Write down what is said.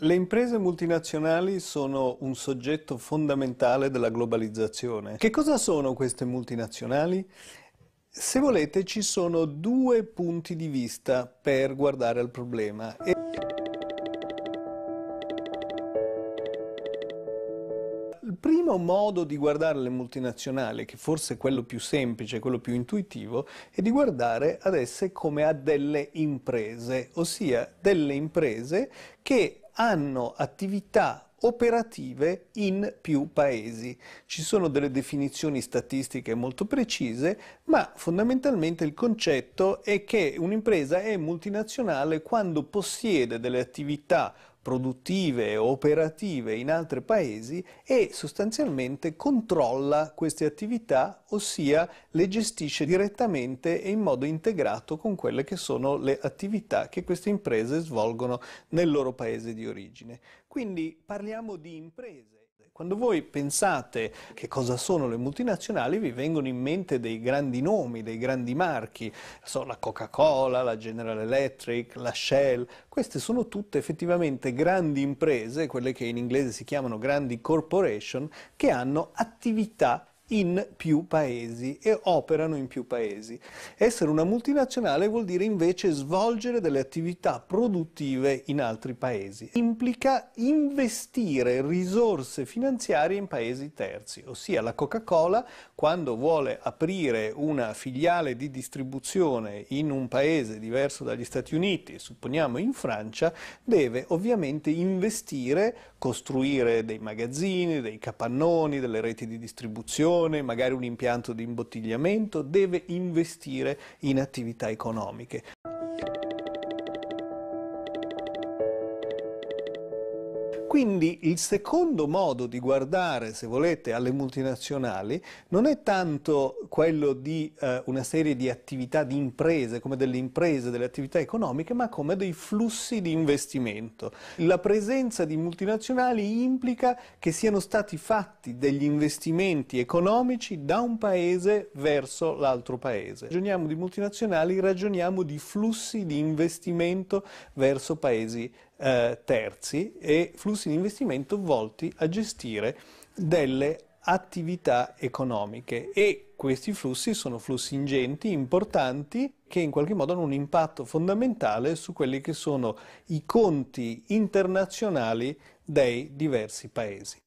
Le imprese multinazionali sono un soggetto fondamentale della globalizzazione. Che cosa sono queste multinazionali? Se volete ci sono due punti di vista per guardare al problema. E... Il primo modo di guardare le multinazionali, che forse è quello più semplice, quello più intuitivo, è di guardare ad esse come a delle imprese, ossia delle imprese che hanno attività operative in più paesi. Ci sono delle definizioni statistiche molto precise, ma fondamentalmente il concetto è che un'impresa è multinazionale quando possiede delle attività produttive, operative in altri paesi e sostanzialmente controlla queste attività, ossia le gestisce direttamente e in modo integrato con quelle che sono le attività che queste imprese svolgono nel loro paese di origine. Quindi parliamo di imprese. Quando voi pensate che cosa sono le multinazionali, vi vengono in mente dei grandi nomi, dei grandi marchi, la Coca-Cola, la General Electric, la Shell, queste sono tutte effettivamente grandi imprese, quelle che in inglese si chiamano grandi corporation, che hanno attività in più paesi e operano in più paesi. Essere una multinazionale vuol dire invece svolgere delle attività produttive in altri paesi. Implica investire risorse finanziarie in paesi terzi, ossia la Coca-Cola quando vuole aprire una filiale di distribuzione in un paese diverso dagli Stati Uniti, supponiamo in Francia, deve ovviamente investire, costruire dei magazzini, dei capannoni, delle reti di distribuzione, irrigazione, magari un impianto di imbottigliamento, deve investire in attività economiche. Quindi il secondo modo di guardare, se volete, alle multinazionali non è tanto quello di eh, una serie di attività di imprese, come delle imprese, delle attività economiche, ma come dei flussi di investimento. La presenza di multinazionali implica che siano stati fatti degli investimenti economici da un paese verso l'altro paese. Ragioniamo di multinazionali, ragioniamo di flussi di investimento verso paesi eh, eh, terzi e flussi di investimento volti a gestire delle attività economiche e questi flussi sono flussi ingenti, importanti, che in qualche modo hanno un impatto fondamentale su quelli che sono i conti internazionali dei diversi paesi.